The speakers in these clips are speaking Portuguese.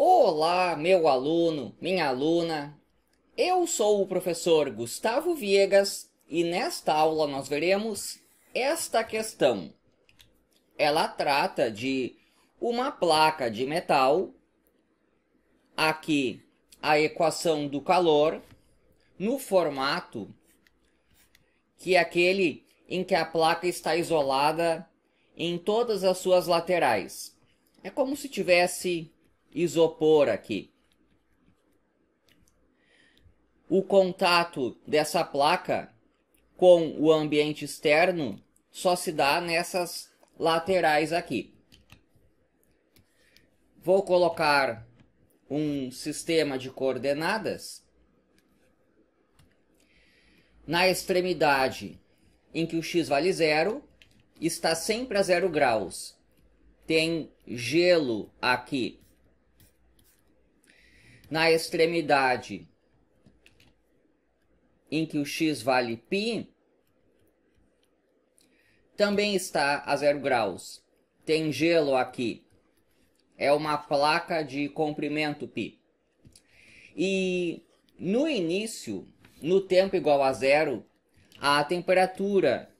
Olá, meu aluno, minha aluna. Eu sou o professor Gustavo Viegas e nesta aula nós veremos esta questão. Ela trata de uma placa de metal, aqui a equação do calor, no formato que é aquele em que a placa está isolada em todas as suas laterais. É como se tivesse isopor aqui. O contato dessa placa com o ambiente externo só se dá nessas laterais aqui. Vou colocar um sistema de coordenadas. Na extremidade em que o x vale zero, está sempre a zero graus. Tem gelo aqui na extremidade em que o x vale π, também está a zero graus. Tem gelo aqui. É uma placa de comprimento π. E no início, no tempo igual a zero, a temperatura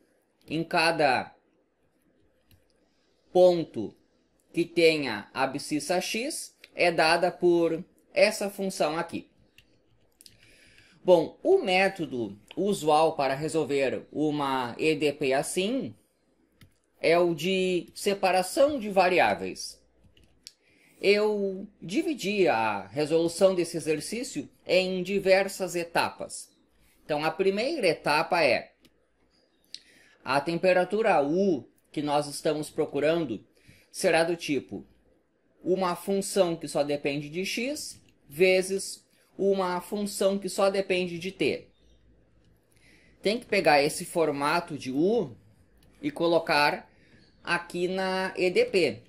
em cada ponto que tenha abscissa x é dada por essa função aqui. Bom, o método usual para resolver uma EDP assim é o de separação de variáveis. Eu dividi a resolução desse exercício em diversas etapas. Então, a primeira etapa é a temperatura U que nós estamos procurando será do tipo uma função que só depende de x vezes uma função que só depende de t. Tem que pegar esse formato de u e colocar aqui na EDP.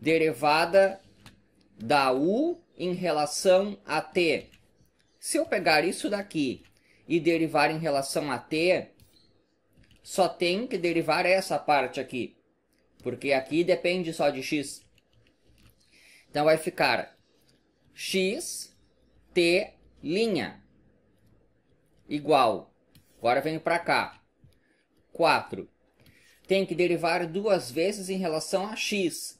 Derivada da u em relação a t. Se eu pegar isso daqui e derivar em relação a t, só tem que derivar essa parte aqui, porque aqui depende só de x. Então vai ficar x t linha igual. Agora venho para cá. 4. Tem que derivar duas vezes em relação a x.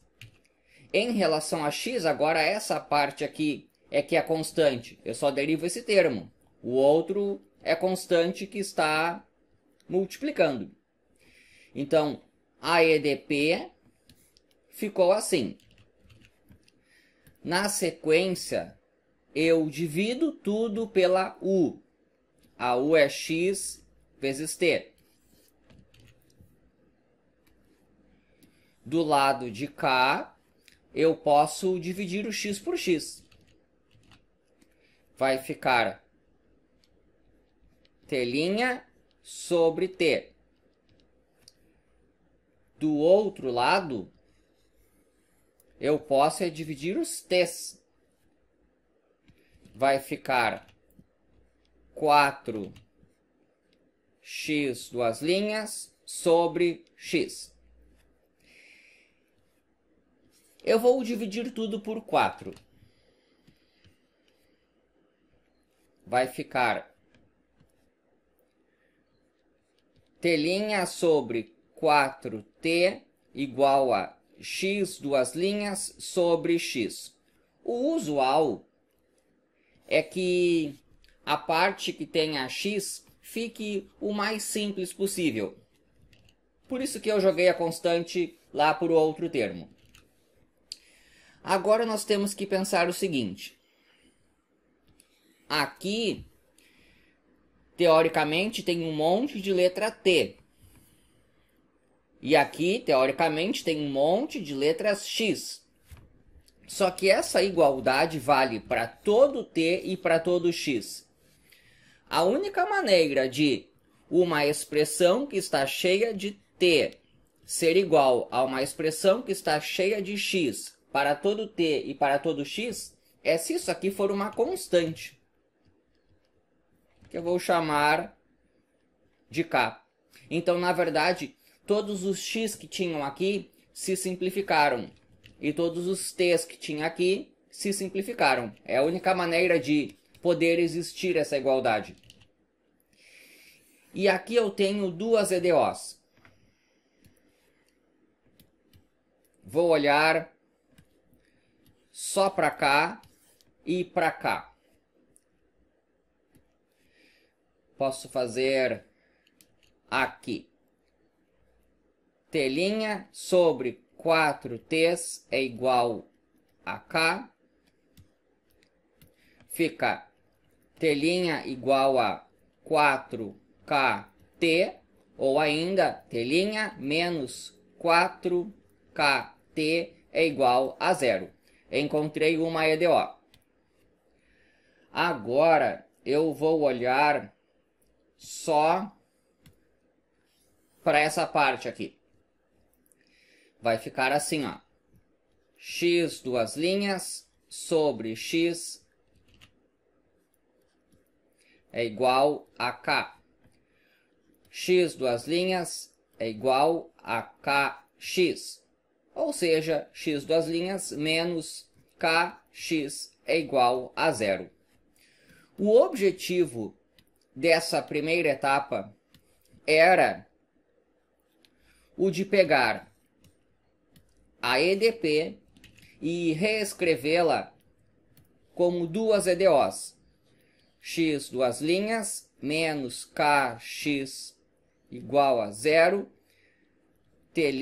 Em relação a x, agora essa parte aqui é que é constante. Eu só derivo esse termo. O outro é constante que está multiplicando. Então, a EDP ficou assim. Na sequência, eu divido tudo pela U. A U é X vezes T. Do lado de cá, eu posso dividir o X por X. Vai ficar T' sobre T. Do outro lado, eu posso é dividir os t's. Vai ficar 4x duas linhas sobre x. Eu vou dividir tudo por 4. Vai ficar t' sobre 4t igual a x duas linhas sobre x. O usual é que a parte que tenha x fique o mais simples possível. Por isso que eu joguei a constante lá por outro termo. Agora nós temos que pensar o seguinte. Aqui, teoricamente, tem um monte de letra T. E aqui, teoricamente, tem um monte de letras X. Só que essa igualdade vale para todo T e para todo X. A única maneira de uma expressão que está cheia de T ser igual a uma expressão que está cheia de X para todo T e para todo X é se isso aqui for uma constante. Que eu vou chamar de K. Então, na verdade, todos os x que tinham aqui se simplificaram. E todos os t's que tinha aqui se simplificaram. É a única maneira de poder existir essa igualdade. E aqui eu tenho duas EDOs. Vou olhar só para cá e para cá. Posso fazer aqui telinha sobre 4 t é igual a K. Fica telinha igual a 4KT ou ainda telinha menos 4KT é igual a zero. Encontrei uma EDO. Agora eu vou olhar só para essa parte aqui vai ficar assim, ó. X duas linhas sobre X é igual a K. X duas linhas é igual a KX. Ou seja, X duas linhas menos KX é igual a zero. O objetivo dessa primeira etapa era o de pegar a EDP e reescrevê-la como duas EDOs. X duas linhas menos KX igual a zero. T'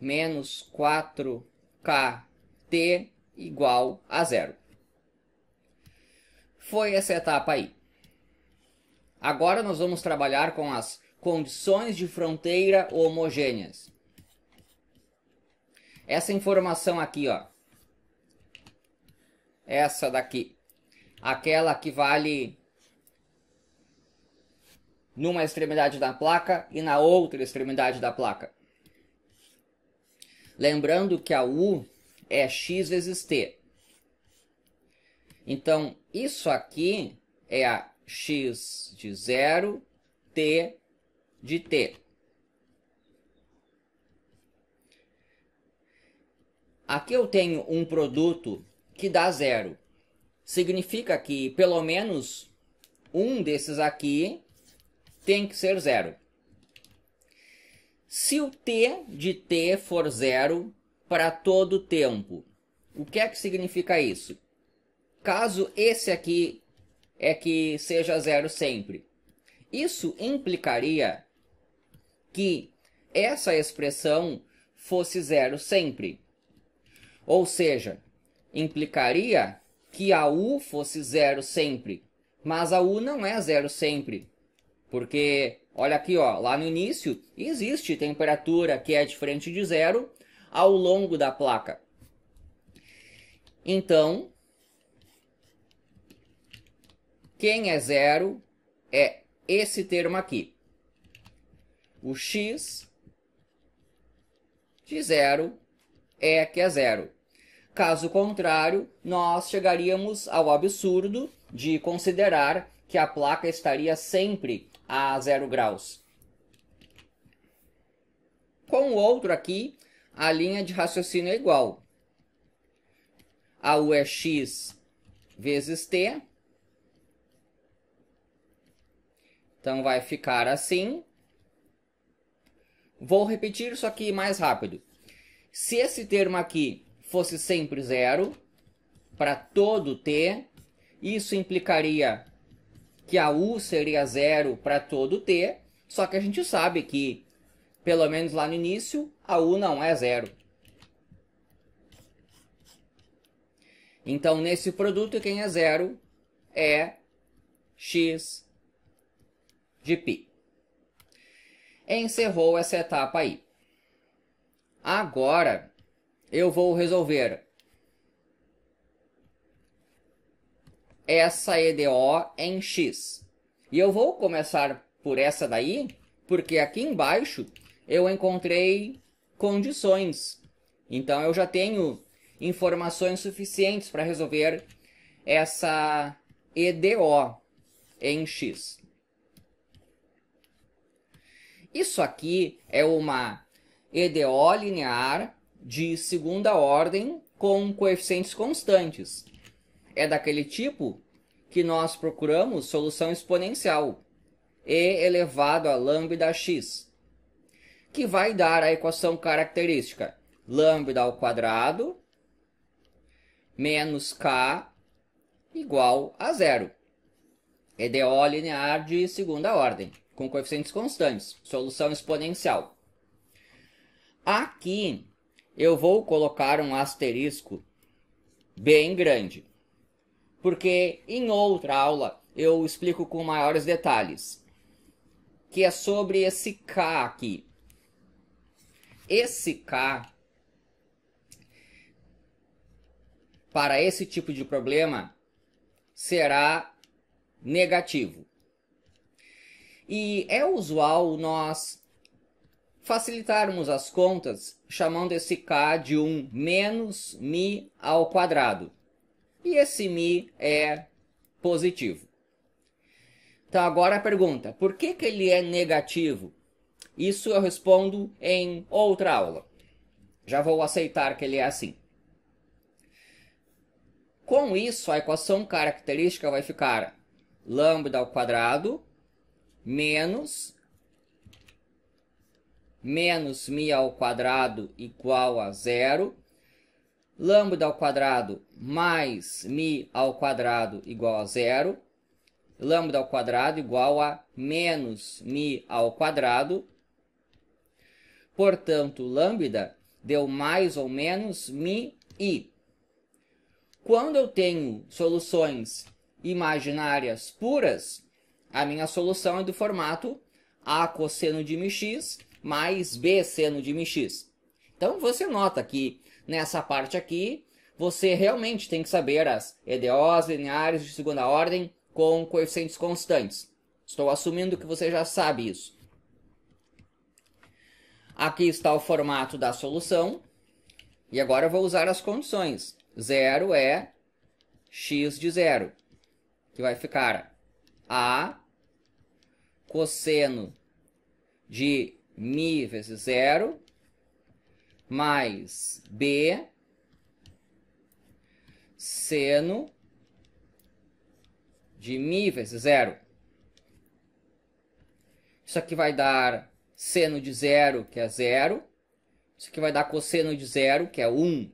menos 4KT igual a zero. Foi essa etapa aí. Agora nós vamos trabalhar com as condições de fronteira homogêneas. Essa informação aqui, ó. Essa daqui. Aquela que vale numa extremidade da placa e na outra extremidade da placa. Lembrando que a U é x vezes t. Então, isso aqui é a x de zero t de t. Aqui eu tenho um produto que dá zero. Significa que pelo menos um desses aqui tem que ser zero. Se o t de t for zero para todo tempo, o que é que significa isso? Caso esse aqui é que seja zero sempre. Isso implicaria que essa expressão fosse zero sempre. Ou seja, implicaria que a U fosse zero sempre. Mas a U não é zero sempre. Porque, olha aqui, ó, lá no início existe temperatura que é diferente de zero ao longo da placa. Então, quem é zero é esse termo aqui. O x de zero é que é zero. Caso contrário, nós chegaríamos ao absurdo de considerar que a placa estaria sempre a zero graus. Com o outro aqui, a linha de raciocínio é igual. A U é x vezes t. Então vai ficar assim. Vou repetir isso aqui mais rápido. Se esse termo aqui fosse sempre zero, para todo t, isso implicaria que a u seria zero para todo t, só que a gente sabe que, pelo menos lá no início, a u não é zero. Então, nesse produto, quem é zero é x de π. Encerrou essa etapa aí. Agora eu vou resolver. Essa EDO em X. E eu vou começar por essa daí, porque aqui embaixo eu encontrei condições. Então eu já tenho informações suficientes para resolver essa EDO em X. Isso aqui é uma EDO linear de segunda ordem com coeficientes constantes. É daquele tipo que nós procuramos solução exponencial, e elevado a lambda x, que vai dar a equação característica lambda ao quadrado menos k igual a zero. EDO linear de segunda ordem, com coeficientes constantes, solução exponencial. Aqui eu vou colocar um asterisco bem grande, porque em outra aula eu explico com maiores detalhes, que é sobre esse K aqui. Esse K, para esse tipo de problema, será negativo. E é usual nós facilitarmos as contas chamando esse k de um menos mi ao quadrado. E esse mi é positivo. Então agora a pergunta, por que, que ele é negativo? Isso eu respondo em outra aula. Já vou aceitar que ele é assim. Com isso, a equação característica vai ficar lambda ao quadrado menos menos μ ao quadrado igual a zero. Lambda ao quadrado mais μ ao quadrado igual a zero. Lambda ao quadrado igual a menos μ ao quadrado. Portanto, lambda deu mais ou menos i. Quando eu tenho soluções imaginárias puras, a minha solução é do formato a cosseno de mx mais b seno de mx. Então você nota que nessa parte aqui você realmente tem que saber as EDOs lineares de segunda ordem com coeficientes constantes. Estou assumindo que você já sabe isso. Aqui está o formato da solução. E agora eu vou usar as condições. Zero é x de zero, que vai ficar a cosseno de Mi vezes zero mais B seno de Mi vezes zero. Isso aqui vai dar seno de zero, que é zero. Isso aqui vai dar cosseno de zero, que é 1. Um.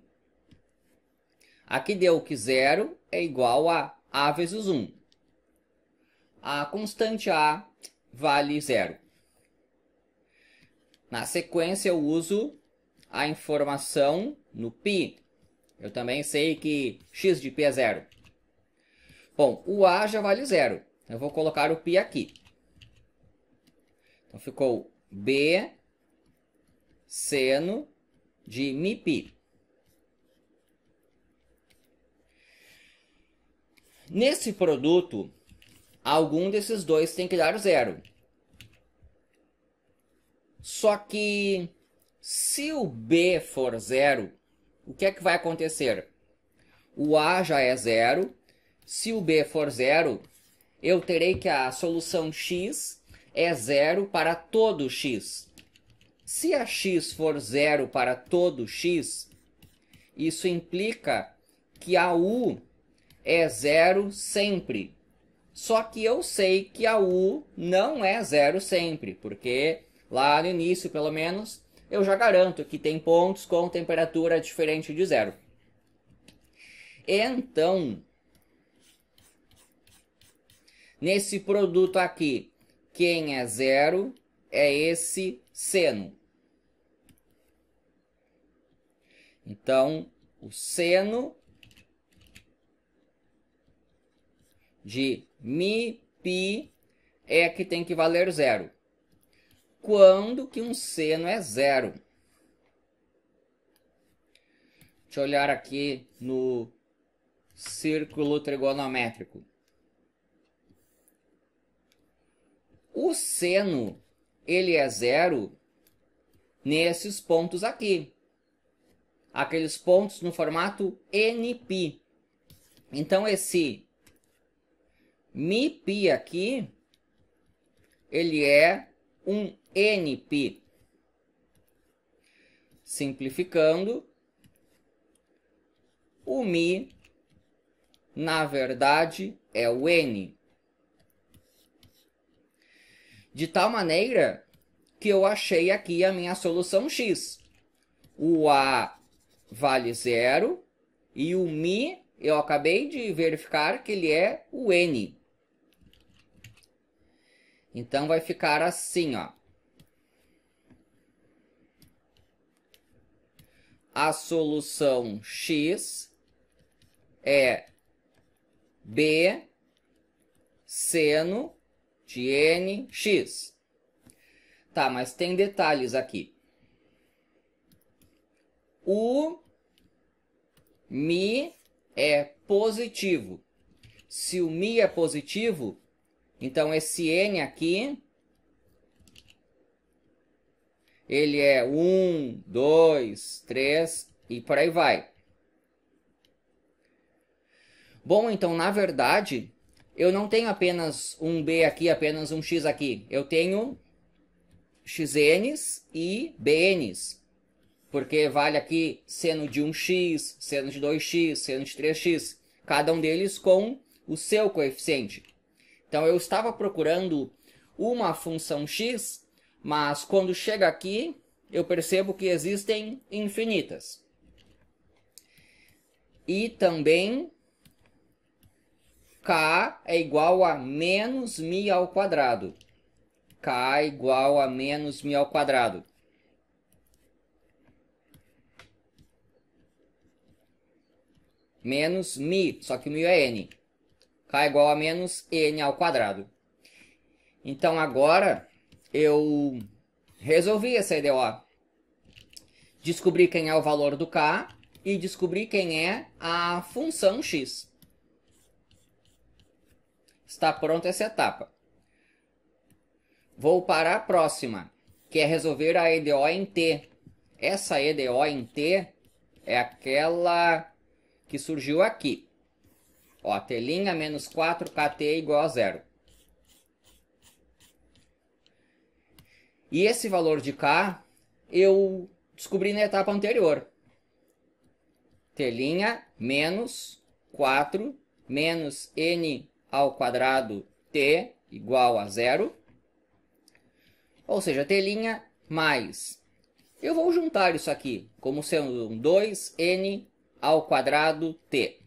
Aqui deu que zero é igual a A vezes 1. Um. A constante A vale zero. Na sequência, eu uso a informação no π. Eu também sei que x de pi é zero. Bom, o a já vale zero. Eu vou colocar o π aqui. Então, ficou b seno de mi pi. Nesse produto, algum desses dois tem que dar zero. Só que se o B for zero, o que é que vai acontecer? O A já é zero. Se o B for zero, eu terei que a solução x é zero para todo x. Se a x for zero para todo x, isso implica que a u é zero sempre. Só que eu sei que a u não é zero sempre, porque lá no início pelo menos, eu já garanto que tem pontos com temperatura diferente de zero. Então, nesse produto aqui, quem é zero é esse seno. Então, o seno de mi pi é que tem que valer zero quando que um seno é zero. Deixa eu olhar aqui no círculo trigonométrico. O seno, ele é zero nesses pontos aqui. Aqueles pontos no formato NP. Então, esse MIP aqui, ele é um NP. Simplificando, o Mi, na verdade, é o N. De tal maneira que eu achei aqui a minha solução X. O A vale zero e o Mi, eu acabei de verificar que ele é o N. Então, vai ficar assim, ó. a solução X é B seno de nx. Tá, mas tem detalhes aqui. O mi é positivo. Se o mi é positivo, então esse n aqui ele é 1, 2, 3 e por aí vai. Bom, então, na verdade, eu não tenho apenas um B aqui, apenas um X aqui. Eu tenho XNs e BNs. Porque vale aqui seno de 1x, seno de 2x, seno de 3x. Cada um deles com o seu coeficiente. Então, eu estava procurando uma função x mas quando chega aqui, eu percebo que existem infinitas. E também k é igual a menos mi ao quadrado. k é igual a menos mi ao quadrado. Menos mi, só que mi é n. k é igual a menos n ao quadrado. Então agora eu resolvi essa EDO, Descobri quem é o valor do K e descobri quem é a função X. Está pronta essa etapa. Vou para a próxima, que é resolver a EDO em T. Essa EDO em T é aquela que surgiu aqui. T' menos 4, KT igual a zero. E esse valor de K eu descobri na etapa anterior. Telinha menos 4 menos n ao quadrado t igual a zero. Ou seja, telinha mais. Eu vou juntar isso aqui como sendo um 2n ao quadrado t.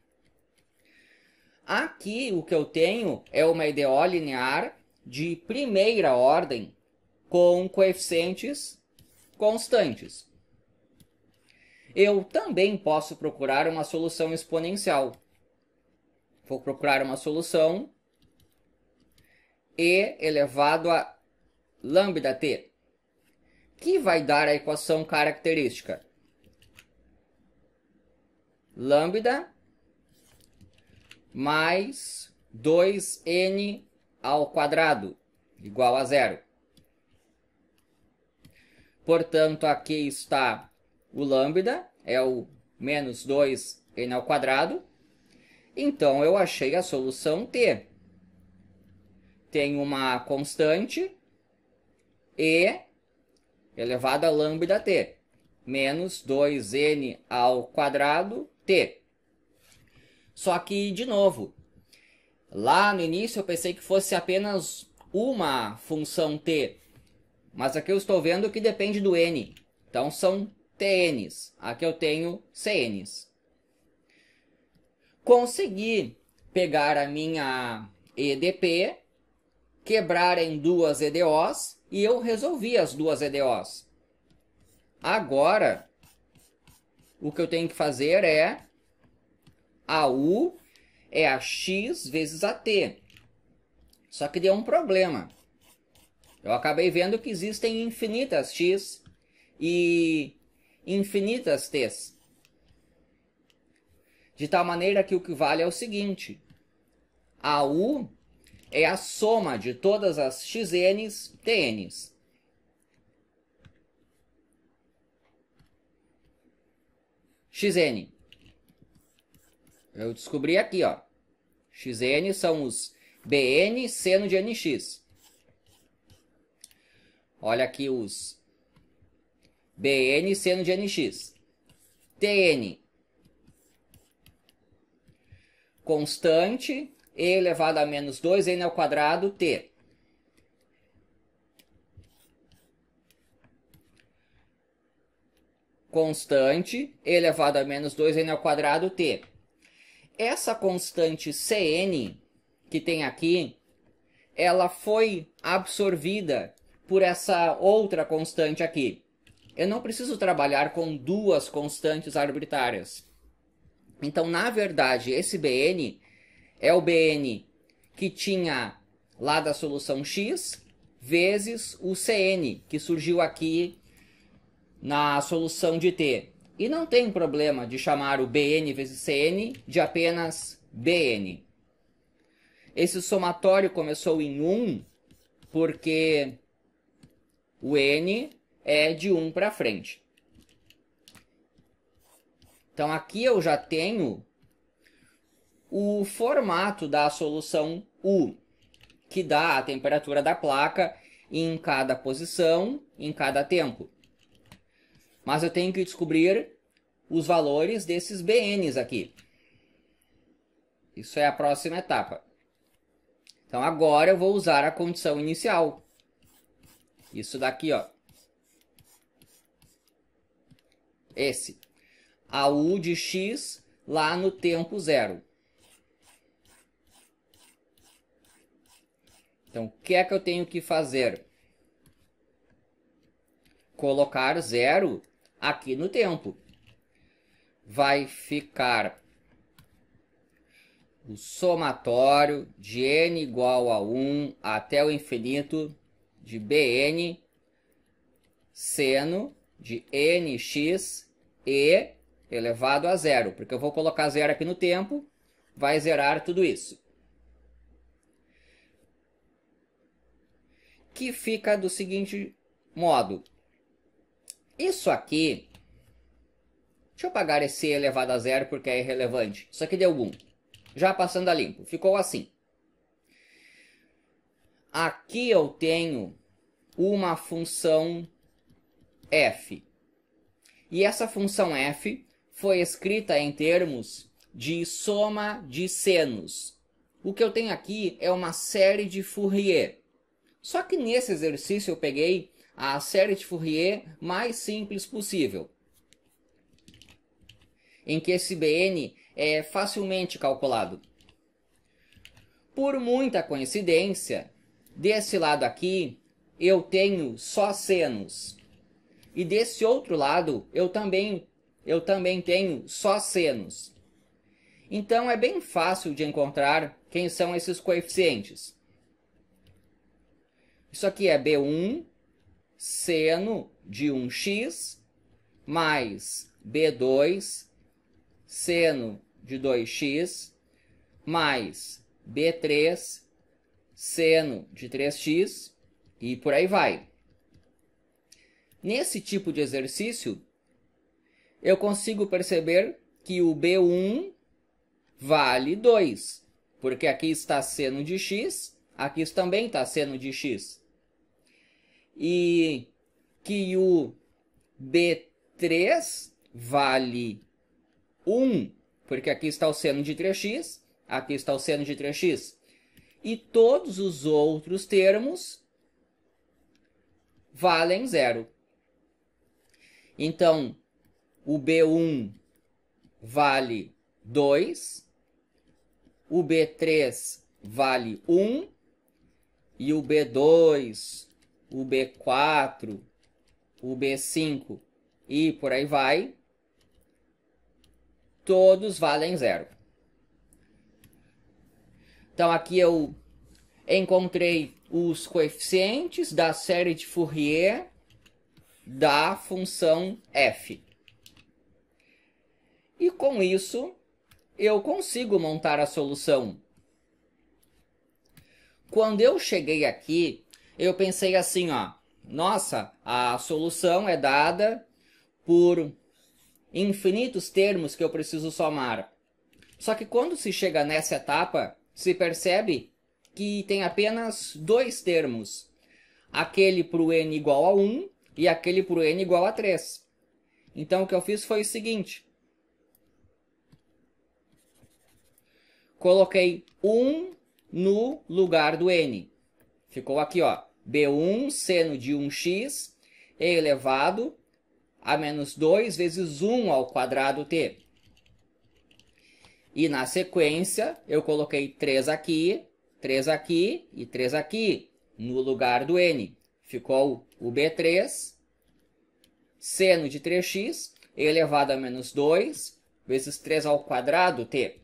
Aqui o que eu tenho é uma ideia linear de primeira ordem com coeficientes constantes. Eu também posso procurar uma solução exponencial. Vou procurar uma solução e elevado a lambda t, que vai dar a equação característica. Lambda mais 2n ao quadrado igual a zero. Portanto, aqui está o lambda, é o menos 2n ao quadrado. Então, eu achei a solução T. Tem uma constante E elevado a lambda T, menos 2n ao quadrado T. Só que, de novo, lá no início eu pensei que fosse apenas uma função T, mas aqui eu estou vendo que depende do N. Então são TNs. Aqui eu tenho CNs. Consegui pegar a minha EDP, quebrar em duas EDOs e eu resolvi as duas EDOs. Agora, o que eu tenho que fazer é a U é a X vezes a T. Só que deu um problema. Eu acabei vendo que existem infinitas x e infinitas t's. De tal maneira que o que vale é o seguinte: a u é a soma de todas as xn's tn's. xn. Eu descobri aqui, ó. xn são os bn seno de nx. Olha aqui os BN seno de NX. TN constante e elevado a menos 2n ao quadrado t. Constante e elevado a menos 2n ao quadrado t. Essa constante cn que tem aqui, ela foi absorvida por essa outra constante aqui. Eu não preciso trabalhar com duas constantes arbitrárias. Então, na verdade, esse BN é o BN que tinha lá da solução X vezes o CN, que surgiu aqui na solução de T. E não tem problema de chamar o BN vezes CN de apenas BN. Esse somatório começou em 1 porque o N é de 1 para frente. Então aqui eu já tenho o formato da solução U, que dá a temperatura da placa em cada posição, em cada tempo. Mas eu tenho que descobrir os valores desses BNs aqui. Isso é a próxima etapa. Então agora eu vou usar a condição inicial. Isso daqui, ó. Esse. A U de X lá no tempo zero. Então, o que é que eu tenho que fazer? Colocar zero aqui no tempo. Vai ficar o somatório de n igual a 1 até o infinito de BN, seno de NX e elevado a zero, porque eu vou colocar zero aqui no tempo, vai zerar tudo isso. Que fica do seguinte modo. Isso aqui, deixa eu apagar esse elevado a zero porque é irrelevante. Isso aqui deu 1. Já passando a limpo, ficou assim. Aqui eu tenho uma função f. E essa função f foi escrita em termos de soma de senos. O que eu tenho aqui é uma série de Fourier. Só que nesse exercício eu peguei a série de Fourier mais simples possível, em que esse BN é facilmente calculado. Por muita coincidência, Desse lado aqui, eu tenho só senos. E desse outro lado, eu também, eu também tenho só senos. Então, é bem fácil de encontrar quem são esses coeficientes. Isso aqui é B1, seno de 1x, mais B2, seno de 2x, mais B3, seno de 3x e por aí vai. Nesse tipo de exercício, eu consigo perceber que o B1 vale 2, porque aqui está seno de x, aqui também está seno de x. E que o B3 vale 1, porque aqui está o seno de 3x, aqui está o seno de 3x e todos os outros termos valem zero. Então, o B1 vale 2, o B3 vale 1, e o B2, o B4, o B5 e por aí vai, todos valem zero. Então aqui eu encontrei os coeficientes da série de Fourier da função f. E com isso, eu consigo montar a solução. Quando eu cheguei aqui, eu pensei assim, ó. Nossa, a solução é dada por infinitos termos que eu preciso somar. Só que quando se chega nessa etapa, se percebe que tem apenas dois termos, aquele para o n igual a 1 e aquele para o n igual a 3. Então, o que eu fiz foi o seguinte. Coloquei 1 no lugar do n. Ficou aqui, ó. B1 seno de 1x elevado a menos 2 vezes 1 ao quadrado t. E na sequência, eu coloquei 3 aqui, 3 aqui e 3 aqui, no lugar do N. Ficou o B3, seno de 3x, elevado a menos 2, vezes 3 ao quadrado, T.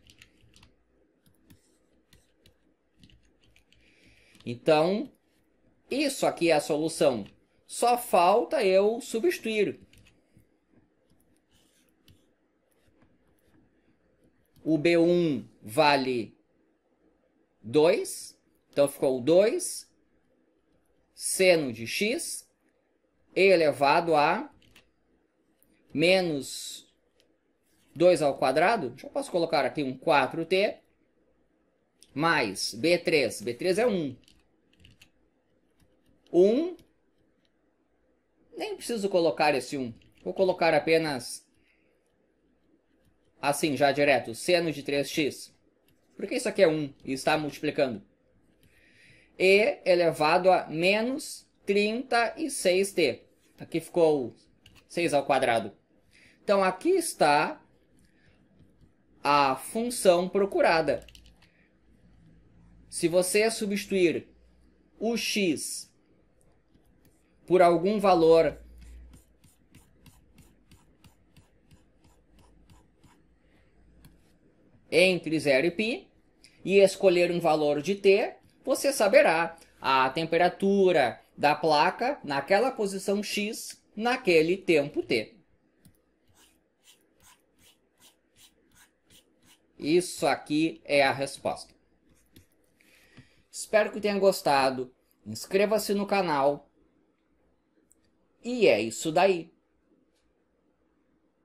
Então, isso aqui é a solução. Só falta eu substituir. O B1 vale 2. Então ficou 2 seno de x elevado a menos 2 ao quadrado. Já posso colocar aqui um 4t mais b3. b3 é 1. 1. Nem preciso colocar esse 1. Vou colocar apenas Assim, já direto, seno de 3x. Porque isso aqui é 1 e está multiplicando. E elevado a menos 36t. Aqui ficou 6 ao quadrado. Então, aqui está a função procurada. Se você substituir o x por algum valor entre 0 e π e escolher um valor de t, você saberá a temperatura da placa naquela posição x naquele tempo t. Isso aqui é a resposta. Espero que tenha gostado. Inscreva-se no canal. E é isso daí.